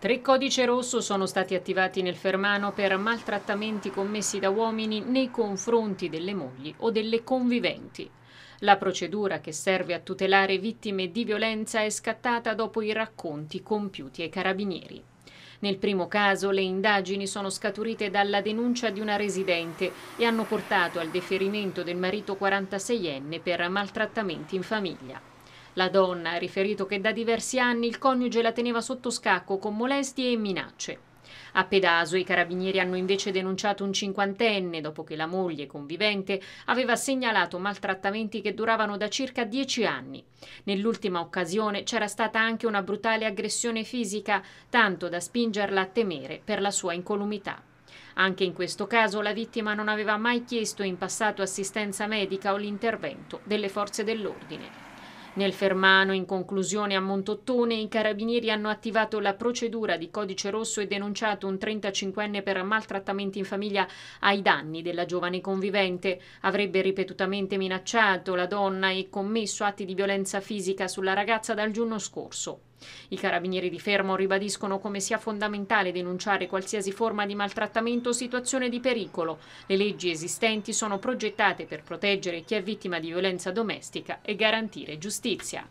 Tre codice rosso sono stati attivati nel Fermano per maltrattamenti commessi da uomini nei confronti delle mogli o delle conviventi. La procedura che serve a tutelare vittime di violenza è scattata dopo i racconti compiuti ai carabinieri. Nel primo caso le indagini sono scaturite dalla denuncia di una residente e hanno portato al deferimento del marito 46enne per maltrattamenti in famiglia. La donna ha riferito che da diversi anni il coniuge la teneva sotto scacco con molestie e minacce. A Pedaso i carabinieri hanno invece denunciato un cinquantenne dopo che la moglie convivente aveva segnalato maltrattamenti che duravano da circa dieci anni. Nell'ultima occasione c'era stata anche una brutale aggressione fisica, tanto da spingerla a temere per la sua incolumità. Anche in questo caso la vittima non aveva mai chiesto in passato assistenza medica o l'intervento delle forze dell'ordine. Nel Fermano, in conclusione a Montottone, i carabinieri hanno attivato la procedura di codice rosso e denunciato un 35enne per maltrattamenti in famiglia ai danni della giovane convivente. Avrebbe ripetutamente minacciato la donna e commesso atti di violenza fisica sulla ragazza dal giorno scorso. I carabinieri di Fermo ribadiscono come sia fondamentale denunciare qualsiasi forma di maltrattamento o situazione di pericolo. Le leggi esistenti sono progettate per proteggere chi è vittima di violenza domestica e garantire giustizia.